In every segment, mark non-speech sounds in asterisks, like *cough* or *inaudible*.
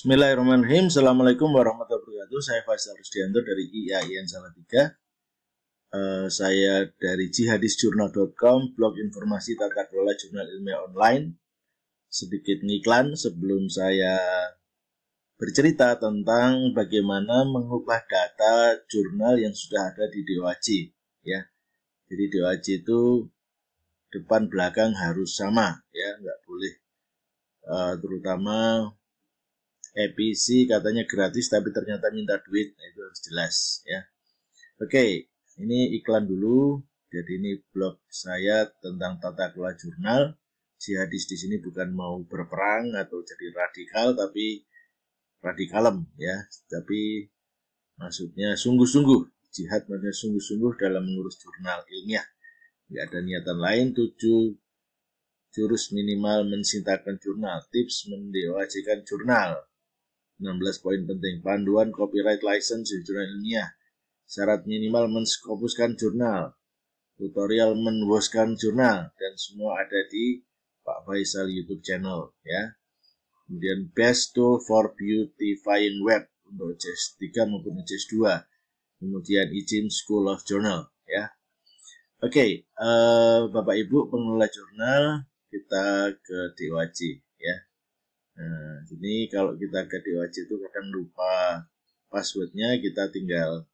Bismillahirrahmanirrahim. Assalamualaikum warahmatullahi wabarakatuh. Saya Faisal Rusdianto dari IAIN Salatiga. Uh, saya dari jihadisjurnal.com, blog informasi tata kelola jurnal ilmiah online. Sedikit ngiklan sebelum saya bercerita tentang bagaimana mengubah data jurnal yang sudah ada di DOAJ. Ya. Jadi DOAJ itu depan belakang harus sama, ya nggak boleh. Uh, terutama EPC eh, katanya gratis tapi ternyata minta duit nah, itu harus jelas ya oke okay, ini iklan dulu jadi ini blog saya tentang tata kelola jurnal jihadis di sini bukan mau berperang atau jadi radikal tapi radikalem ya tapi maksudnya sungguh-sungguh jihad maksudnya sungguh-sungguh dalam mengurus jurnal ilmiah nggak ada niatan lain tujuh jurus minimal mencintakan jurnal tips mendewajikan jurnal 16 poin penting. Panduan copyright license di jurnal ilmiah. Syarat minimal menskopuskan jurnal. Tutorial menwoskan jurnal. Dan semua ada di Pak Faisal YouTube channel. ya. Kemudian best tool for beautifying web untuk cs 3 maupun cs 2. Kemudian izin School of Journal. ya. Oke, okay, uh, eh, Bapak Ibu pengelola jurnal, kita ke DOAJ. Nah, ini kalau kita ke DOAJ itu kadang lupa passwordnya, kita tinggal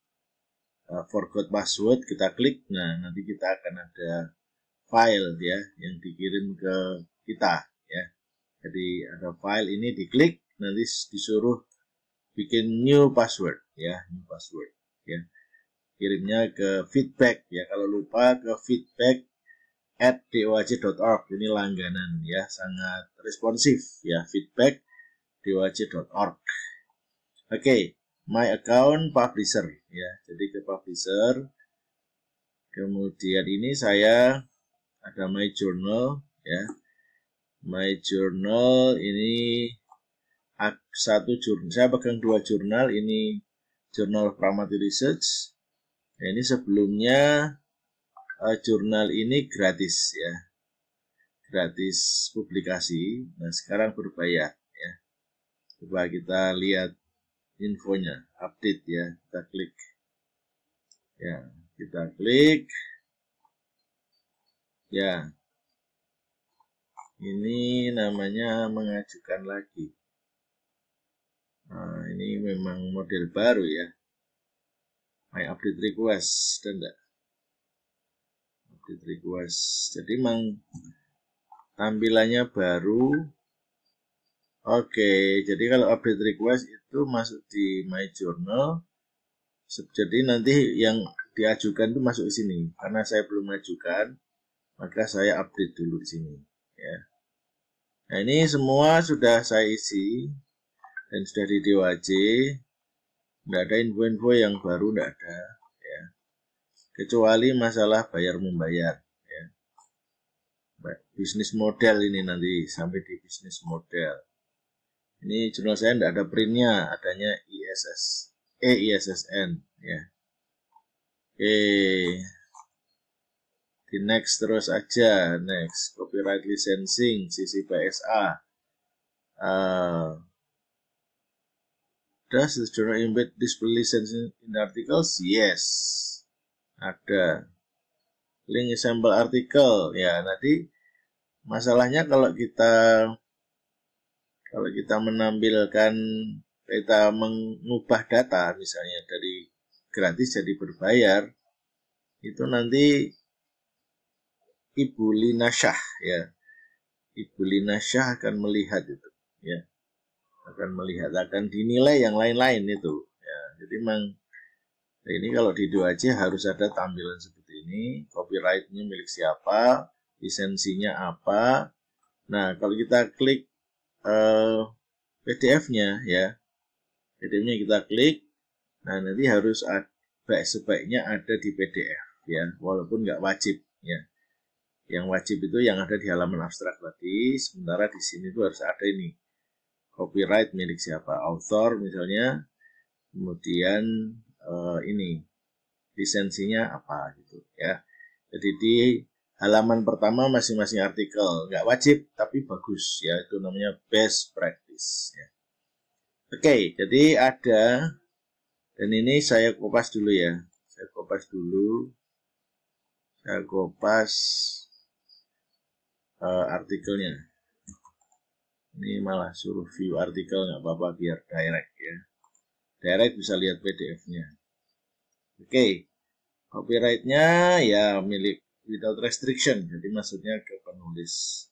uh, forgot password, kita klik. Nah, nanti kita akan ada file ya yang dikirim ke kita ya. Jadi ada file ini diklik, nanti disuruh bikin new password ya, new password ya. Kirimnya ke feedback ya. Kalau lupa ke feedback at doaj.org ini langganan ya sangat responsif ya feedback doaj.org oke okay, my account publisher ya jadi ke publisher kemudian ini saya ada my journal ya my journal ini satu jurnal saya pegang dua jurnal ini jurnal Pramati Research nah, ini sebelumnya uh, jurnal ini gratis ya gratis publikasi nah sekarang berbayar ya coba kita lihat infonya update ya kita klik ya kita klik ya ini namanya mengajukan lagi nah, ini memang model baru ya my update request dan enggak Update request jadi memang tampilannya baru oke jadi kalau update request itu masuk di my journal jadi nanti yang diajukan itu masuk sini karena saya belum mengajukan, maka saya update dulu sini ya nah ini semua sudah saya isi dan sudah di DWJ. Tidak ada info-info yang baru tidak ada kecuali masalah bayar membayar ya. bisnis model ini nanti sampai di bisnis model ini jurnal saya tidak ada printnya adanya ISS eh ISSN ya oke okay. di next terus aja next copyright licensing sisi PSA uh, ah. does the journal embed display licensing in articles yes ada link sampel artikel ya nanti masalahnya kalau kita kalau kita menampilkan kita mengubah data misalnya dari gratis jadi berbayar itu nanti Ibu Lina Syah ya Ibu Lina Syah akan melihat itu ya akan melihat akan dinilai yang lain-lain itu ya jadi memang Nah, ini kalau di 2C harus ada tampilan seperti ini, copyrightnya milik siapa, lisensinya apa. Nah, kalau kita klik uh, eh, PDF-nya ya, PDF-nya kita klik, nah nanti harus ada, baik sebaiknya ada di PDF ya, walaupun nggak wajib ya. Yang wajib itu yang ada di halaman abstrak tadi, sementara di sini itu harus ada ini. Copyright milik siapa? Author misalnya, kemudian uh, ini lisensinya apa gitu ya. Jadi di halaman pertama masing-masing artikel nggak wajib tapi bagus ya itu namanya best practice ya. Oke, okay, jadi ada dan ini saya kopas dulu ya. Saya kopas dulu. Saya kopas uh, artikelnya. Ini malah suruh view artikel nggak apa-apa biar direct ya. Direct bisa lihat PDF-nya. Oke. Okay. Copyrightnya ya milik without restriction. Jadi maksudnya ke penulis.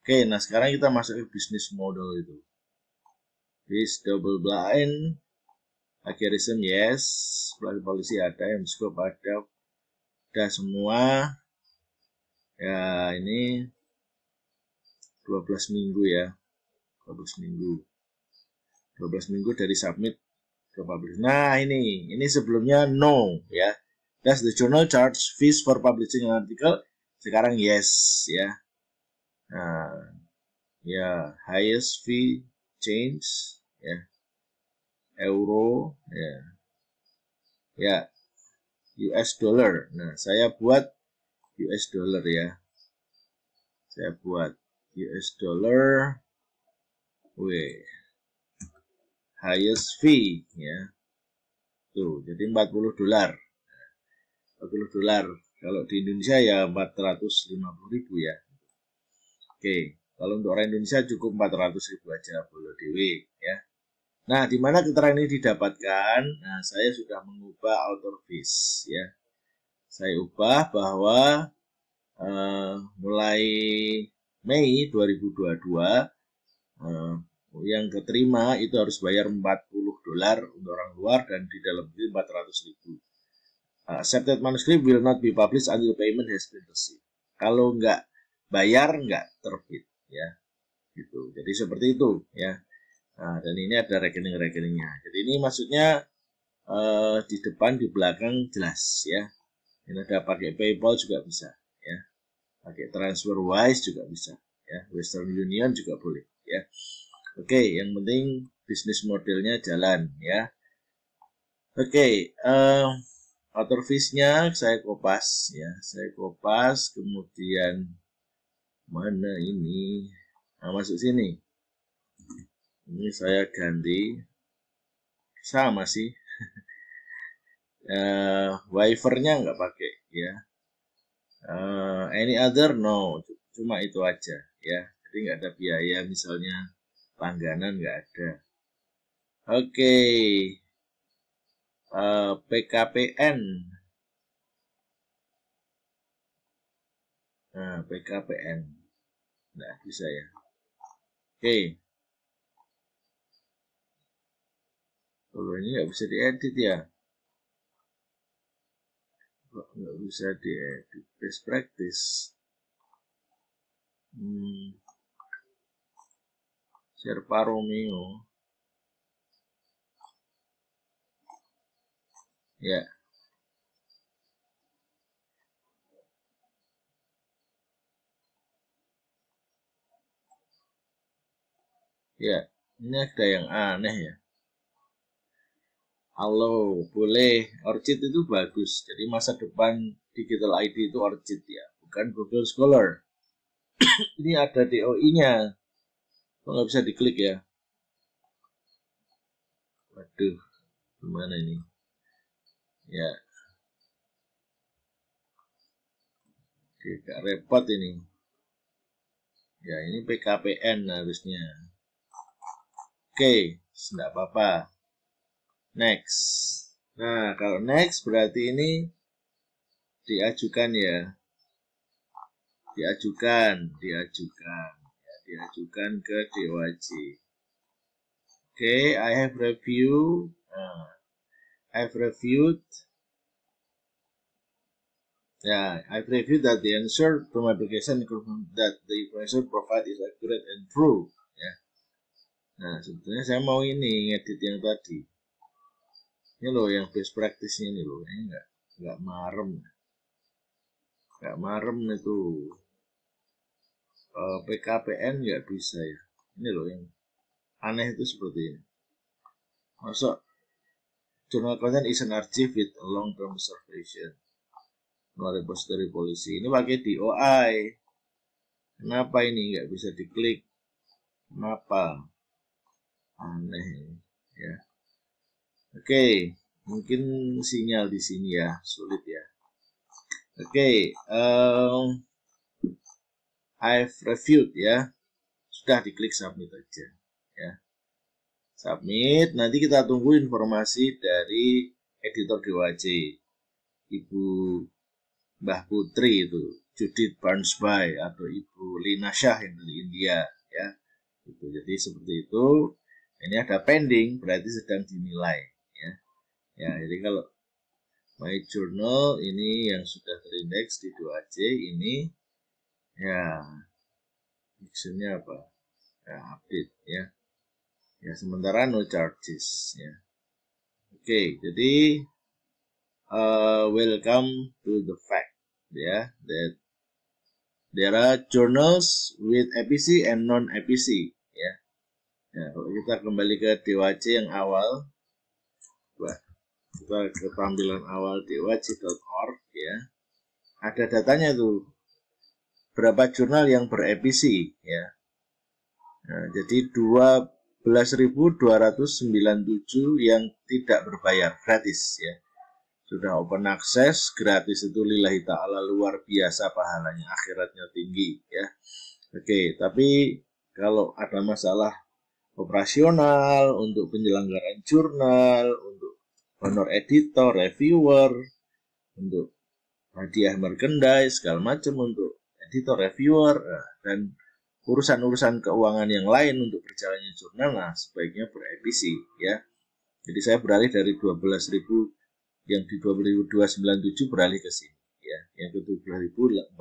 Oke, okay, nah sekarang kita masuk ke bisnis model itu. This double blind plagiarism yes, plagiarism policy ada, yang scope ada, udah semua. Ya, ini 12 minggu ya. 12 minggu. 12 minggu dari submit Nah ini, ini sebelumnya no ya. Does the journal charge fees for publishing an article? Sekarang yes ya. Nah, ya highest fee change ya. Euro ya. Ya. US dollar. Nah, saya buat US dollar ya. Saya buat US dollar. Wih highest fee ya tuh jadi 40 dolar 40 dolar kalau di Indonesia ya 450 ribu ya oke kalau untuk orang Indonesia cukup 400 ribu aja boleh dewi ya nah di mana keterangan ini didapatkan nah saya sudah mengubah author fees ya saya ubah bahwa uh, mulai Mei 2022 uh, yang keterima itu harus bayar 40 dolar untuk orang luar dan di dalam negeri 400 ribu. Uh, accepted manuscript will not be published until payment has been received. Kalau nggak bayar nggak terbit ya gitu. Jadi seperti itu ya. Nah, dan ini ada rekening-rekeningnya. Jadi ini maksudnya uh, di depan di belakang jelas ya. Ini ada pakai PayPal juga bisa ya. Pakai TransferWise juga bisa ya. Western Union juga boleh ya. Oke, okay, yang penting bisnis modelnya jalan ya. Oke, okay, uh, eh, author fees nya saya kopas ya, saya kopas kemudian mana ini? Nah, masuk sini. Ini saya ganti sama sih. uh, *laughs* eh, wafernya nggak pakai ya. Uh, any other no, cuma itu aja ya. Jadi nggak ada biaya misalnya langganan nggak ada oke okay. uh, eh, PKPN nah PKPN nggak bisa ya oke okay. kalau ini nggak bisa diedit ya nggak bisa diedit best practice hmm. Sherpa Romeo ya ya ini ada yang aneh ya halo boleh orchid itu bagus jadi masa depan digital ID itu orchid ya bukan Google Scholar *coughs* ini ada DOI nya kok nggak bisa diklik ya waduh gimana ini ya oke gak repot ini ya ini PKPN harusnya oke tidak apa-apa next nah kalau next berarti ini diajukan ya diajukan diajukan diajukan ke Oke, Okay, I have reviewed. Uh, have reviewed. Yeah, I've reviewed that the answer to my application that the information provided is accurate and true. Ya. Yeah. Nah, sebetulnya saya mau ini ngedit yang tadi. Ini loh yang best practice ini loh, ini ya, enggak enggak marem. Enggak marem itu. Eh, PKPN ya bisa ya ini loh yang aneh itu seperti ini masa jurnal konten is an archive with long term observation no repository polisi ini pakai DOI kenapa ini nggak bisa diklik kenapa aneh ya oke okay. mungkin sinyal di sini ya sulit ya oke okay. um, I've reviewed ya. Sudah diklik submit aja ya. Submit, nanti kita tunggu informasi dari editor DWJ. Ibu Mbah Putri itu, Judith Barnsby atau Ibu Lina Shah yang dari India ya. Itu jadi seperti itu. Ini ada pending berarti sedang dinilai ya. Ya, jadi kalau my journal ini yang sudah terindeks di 2C ini ya actionnya apa ya update ya ya sementara no charges ya oke okay, jadi uh, welcome to the fact ya that there are journals with APC and non APC ya ya kalau kita kembali ke TWC yang awal buat kita ke tampilan awal twc.org ya ada datanya tuh berapa jurnal yang berepisi ya. Nah, jadi 12.297 yang tidak berbayar gratis ya. Sudah open access, gratis itu lillahi ta'ala luar biasa pahalanya, akhiratnya tinggi ya. Oke, tapi kalau ada masalah operasional untuk penyelenggaraan jurnal, untuk honor editor, reviewer, untuk hadiah merchandise segala macam untuk editor, reviewer, eh, dan urusan-urusan keuangan yang lain untuk berjalannya jurnal, nah sebaiknya berevisi ya. Jadi saya beralih dari 12.000 yang di 22.97 beralih ke sini ya, yang ke 12.484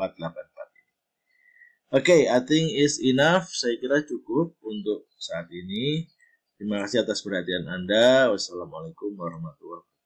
Oke, okay, I think is enough. Saya kira cukup untuk saat ini. Terima kasih atas perhatian Anda. Wassalamualaikum warahmatullahi wabarakatuh.